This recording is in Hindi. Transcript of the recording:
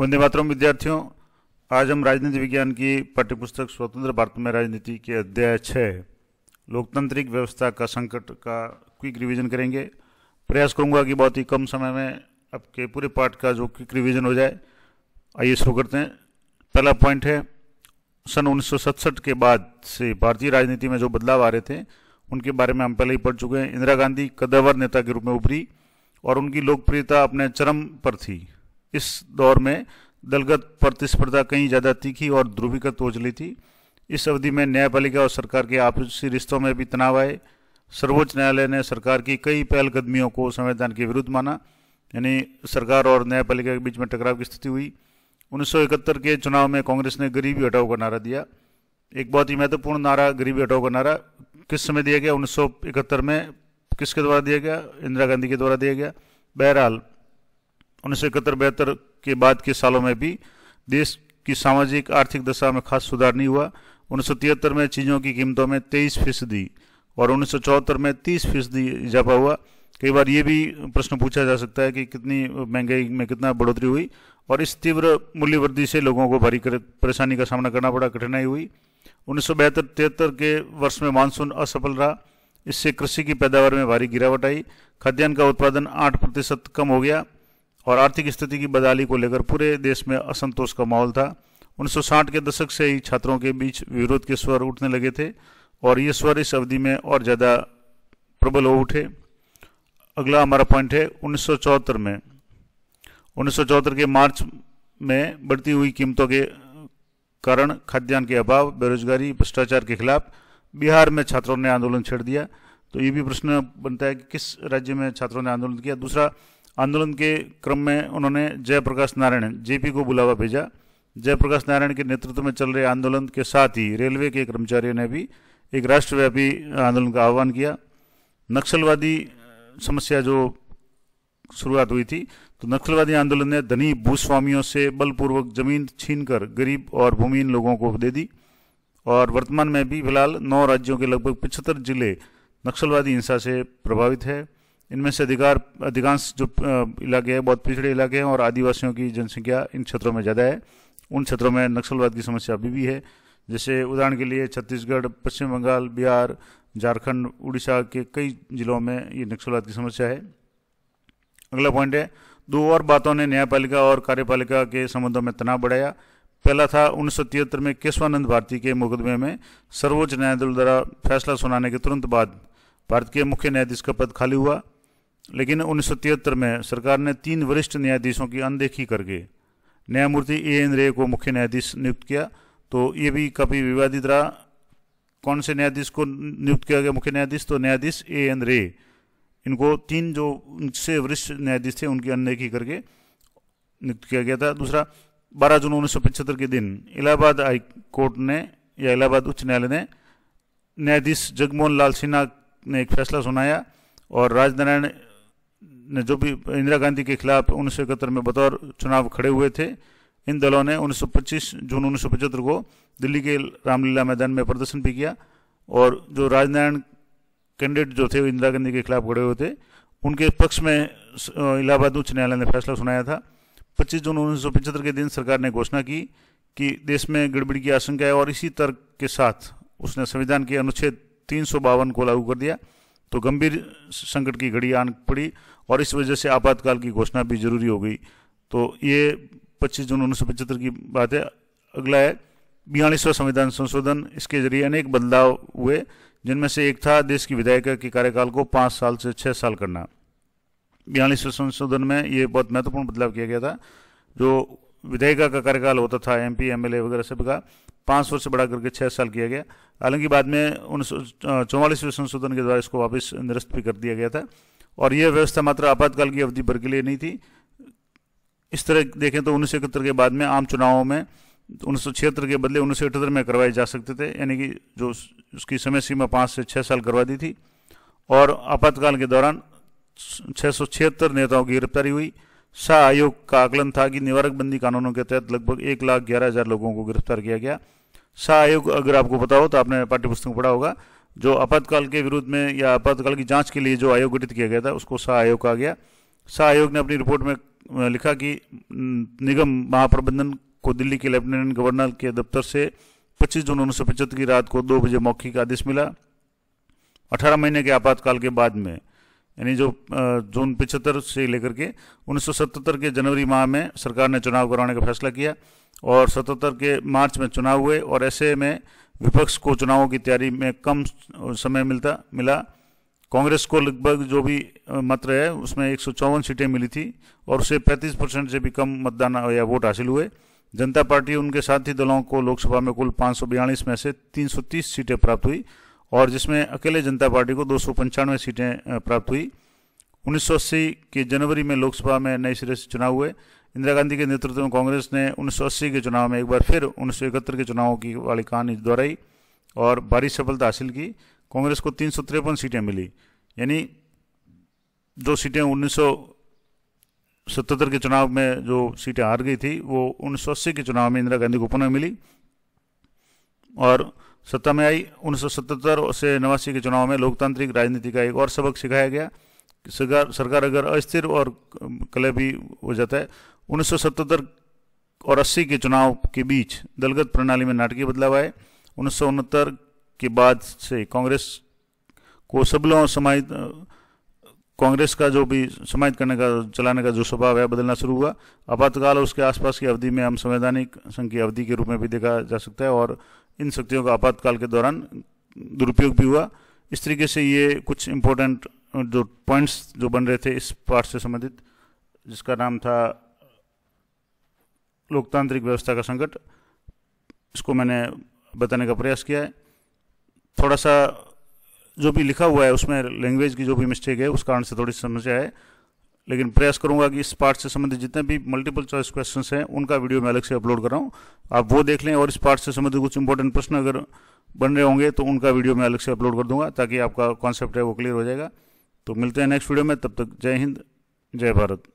वंदे मातरम विद्यार्थियों आज हम राजनीति विज्ञान की पाठ्यपुस्तक स्वतंत्र भारत में राजनीति के अध्याय छः लोकतांत्रिक व्यवस्था का संकट का क्विक रिवीजन करेंगे प्रयास करूंगा कि बहुत ही कम समय में आपके पूरे पाठ का जो क्विक रिवीजन हो जाए आइए शुरू करते हैं पहला पॉइंट है सन 1967 के बाद से भारतीय राजनीति में जो बदलाव आ रहे थे उनके बारे में हम पहले ही पढ़ चुके हैं इंदिरा गांधी कदावर नेता के रूप में उभरी और उनकी लोकप्रियता अपने चरम पर थी इस दौर में दलगत प्रतिस्पर्धा कहीं ज़्यादा तीखी और ध्रुवीकृत हो चली थी इस अवधि में न्यायपालिका और सरकार के आपसी रिश्तों में भी तनाव आए सर्वोच्च न्यायालय ने सरकार की कई पहलकदमियों को संविधान के विरुद्ध माना यानी सरकार और न्यायपालिका के बीच में टकराव की स्थिति हुई 1971 के चुनाव में कांग्रेस ने गरीबी हटाओ का नारा दिया एक बहुत ही महत्वपूर्ण नारा गरीबी हटाओ का नारा किस समय दिया गया 1971 में किसके द्वारा दिया गया इंदिरा गांधी के द्वारा दिया गया बहरहाल उन्नीस सौ इकहत्तर बहत्तर के बाद के सालों में भी देश की सामाजिक आर्थिक दशा में खास सुधार नहीं हुआ उन्नीस सौ तिहत्तर में चीज़ों की कीमतों में तेईस फीसदी और उन्नीस सौ चौहत्तर में तीस फीसदी इजाफा हुआ कई बार ये भी प्रश्न पूछा जा सकता है कि कितनी महंगाई में कितना बढ़ोतरी हुई और इस तीव्र मूल्य वृद्धि से लोगों को भारी परेशानी का सामना करना पड़ा कठिनाई हुई उन्नीस सौ बहत्तर तिहत्तर के वर्ष में मानसून असफल रहा इससे कृषि की पैदावार में भारी गिरावट आई खाद्यान्न का उत्पादन आठ प्रतिशत कम हो गया और आर्थिक स्थिति की बदहाली को लेकर पूरे देश में असंतोष का माहौल था 1960 के दशक से ही छात्रों के बीच विरोध के स्वर उठने लगे थे और ये स्वर इस अवधि में और ज़्यादा प्रबल हो उठे अगला हमारा पॉइंट है उन्नीस में उन्नीस के मार्च में बढ़ती हुई कीमतों के कारण खाद्यान्न के अभाव बेरोजगारी भ्रष्टाचार के खिलाफ बिहार में छात्रों ने आंदोलन छेड़ दिया तो ये भी प्रश्न बनता है कि किस राज्य में छात्रों ने आंदोलन किया दूसरा आंदोलन के क्रम में उन्होंने जयप्रकाश नारायण जेपी को बुलावा भेजा जयप्रकाश नारायण के नेतृत्व में चल रहे आंदोलन के साथ ही रेलवे के कर्मचारियों ने भी एक राष्ट्रव्यापी आंदोलन का आह्वान किया नक्सलवादी समस्या जो शुरुआत हुई थी तो नक्सलवादी आंदोलन ने धनी भूस्वामियों से बलपूर्वक जमीन छीनकर गरीब और भूमिहीन लोगों को दे दी और वर्तमान में भी फिलहाल नौ राज्यों के लगभग पिछहत्तर जिले नक्सलवादी हिंसा से प्रभावित है इनमें से अधिकार अधिकांश जो इलाके हैं बहुत पिछड़े इलाके हैं और आदिवासियों की जनसंख्या इन क्षेत्रों में ज़्यादा है उन क्षेत्रों में नक्सलवाद की समस्या अभी भी है जैसे उदाहरण के लिए छत्तीसगढ़ पश्चिम बंगाल बिहार झारखंड उड़ीसा के कई जिलों में ये नक्सलवाद की समस्या है अगला पॉइंट है दो और बातों ने न्यायपालिका और कार्यपालिका के संबंधों में तनाव बढ़ाया पहला था उन्नीस में केशवानंद भारती के मुकदमे में सर्वोच्च न्यायालय द्वारा फैसला सुनाने के तुरंत बाद भारत के मुख्य न्यायाधीश का पद खाली हुआ लेकिन उन्नीस में सरकार ने तीन वरिष्ठ न्यायाधीशों की अनदेखी करके न्यायमूर्ति ए एन रे को मुख्य न्यायाधीश नियुक्त किया तो ये भी काफ़ी विवादित रहा कौन से न्यायाधीश को नियुक्त किया गया मुख्य न्यायाधीश तो न्यायाधीश ए एन रे इनको तीन जो उनसे वरिष्ठ न्यायाधीश थे उनकी अनदेखी करके नियुक्त किया गया था दूसरा 12 जून उन्नीस के दिन इलाहाबाद हाई कोर्ट ने या इलाहाबाद उच्च न्यायालय ने न्यायाधीश जगमोहन लाल सिन्हा ने एक फैसला सुनाया और राजनारायण ने जो भी इंदिरा गांधी के खिलाफ उन्नीस में बतौर चुनाव खड़े हुए थे इन दलों ने 1925 जून उन्नीस को दिल्ली के रामलीला मैदान में प्रदर्शन भी किया और जो राजनारायण कैंडिडेट जो थे इंदिरा गांधी के खिलाफ खड़े हुए थे उनके पक्ष में इलाहाबाद उच्च न्यायालय ने फैसला सुनाया था 25 जून उन्नीस के दिन सरकार ने घोषणा की कि देश में गड़बड़ी की आशंका है और इसी तर्क के साथ उसने संविधान के अनुच्छेद तीन को लागू कर दिया तो गंभीर संकट की घड़ी आन पड़ी और इस वजह से आपातकाल की घोषणा भी जरूरी हो गई तो ये 25 जून उन्नीस की बात है अगला है बयालीसवा संविधान संशोधन इसके जरिए अनेक बदलाव हुए जिनमें से एक था देश की विधायिका के कार्यकाल को पाँच साल से छः साल करना बयालीसवें संशोधन में ये बहुत महत्वपूर्ण बदलाव किया गया था जो विधायिका का कार्यकाल होता था एमपी एमएलए वगैरह सब का पाँच वर्ष बढ़ा करके छः साल किया गया हालांकि बाद में उन्नीस चौवालीसवें संशोधन के द्वारा इसको वापस निरस्त भी कर दिया गया था और यह व्यवस्था मात्र आपातकाल की अवधि भर के लिए नहीं थी इस तरह देखें तो उन्नीस के बाद में आम चुनावों में उन्नीस के बदले उन्नीस में करवाए जा सकते थे यानी कि जो उसकी समय सीमा पाँच से छः साल करवा दी थी और आपातकाल के दौरान छः नेताओं की गिरफ्तारी हुई शाह आयोग का आकलन था कि निवारक बंदी कानूनों के तहत लगभग एक लाख ग्यारह हजार लोगों को गिरफ्तार किया गया शाह आयोग अगर आपको पता हो तो आपने पाठ्यपुस्तक में पढ़ा होगा जो आपातकाल के विरुद्ध में या आपातकाल की जांच के लिए जो आयोग गठित किया गया था उसको शाह आयोग कहा गया शाह आयोग ने अपनी रिपोर्ट में लिखा कि निगम महाप्रबंधन को दिल्ली के लेफ्टिनेंट गवर्नर के दफ्तर से 25 जून उन्नीस की रात को दो बजे मौखिक आदेश मिला 18 महीने के आपातकाल के बाद में यानी जो जून पिछहत्तर से लेकर के 1977 के जनवरी माह में सरकार ने चुनाव कराने का फैसला किया और 77 के मार्च में चुनाव हुए और ऐसे में विपक्ष को चुनावों की तैयारी में कम समय मिलता मिला कांग्रेस को लगभग जो भी मात्र है उसमें एक सीटें मिली थी और उसे 35 परसेंट से भी कम मतदान या वोट हासिल हुए जनता पार्टी उनके साथी दलों को लोकसभा में कुल पाँच में से 330 सीटें प्राप्त हुई और जिसमें अकेले जनता पार्टी को दो सीटें प्राप्त हुई 1980 के जनवरी में लोकसभा में नए सिरे से चुनाव हुए इंदिरा गांधी के नेतृत्व में कांग्रेस ने 1980 के चुनाव में एक बार फिर उन्नीस के चुनावों की वाली कहानी दोहराई और भारी सफलता हासिल की कांग्रेस को तीन सीटें मिली यानी जो सीटें उन्नीस सतहत्तर के चुनाव में जो सीटें हार गई थी वो उन्नीस के चुनाव में इंदिरा गांधी को पुनः मिली और सत्ता में आई उन्नीस से नवासी के चुनाव में लोकतांत्रिक राजनीति का एक और सबक सिखाया गया सरकार सरकार अगर अस्थिर और भी हो जाता है उन्नीस और 80 के चुनाव के बीच दलगत प्रणाली में नाटकीय बदलाव आए उन्नीस के बाद से कांग्रेस को सबलों समाहित कांग्रेस का जो भी समाहित करने का चलाने का जो स्वभाव है बदलना शुरू हुआ आपातकाल और उसके आसपास की अवधि में हम संवैधानिक संघ की अवधि के रूप में भी देखा जा सकता है और इन शक्तियों का आपातकाल के दौरान दुरुपयोग भी हुआ इस तरीके से ये कुछ इम्पोर्टेंट जो पॉइंट्स जो बन रहे थे इस पार्ट से संबंधित जिसका नाम था लोकतांत्रिक व्यवस्था का संकट इसको मैंने बताने का प्रयास किया है थोड़ा सा जो भी लिखा हुआ है उसमें लैंग्वेज की जो भी मिस्टेक है उस कारण से थोड़ी समस्या है लेकिन प्रयास करूंगा कि इस पार्ट से संबंधित जितने भी मल्टीपल चॉइस क्वेश्चंस हैं उनका वीडियो मैं अलग से अपलोड कर रहा हूँ आप वो देख लें और इस पार्ट से संबंधित कुछ इंपॉर्टेंट प्रश्न अगर बन रहे होंगे तो उनका वीडियो मैं अलग से अपलोड कर दूंगा ताकि आपका कॉन्सेप्ट है वो क्लियर हो जाएगा तो मिलते हैं नेक्स्ट वीडियो में तब तक जय हिंद जय भारत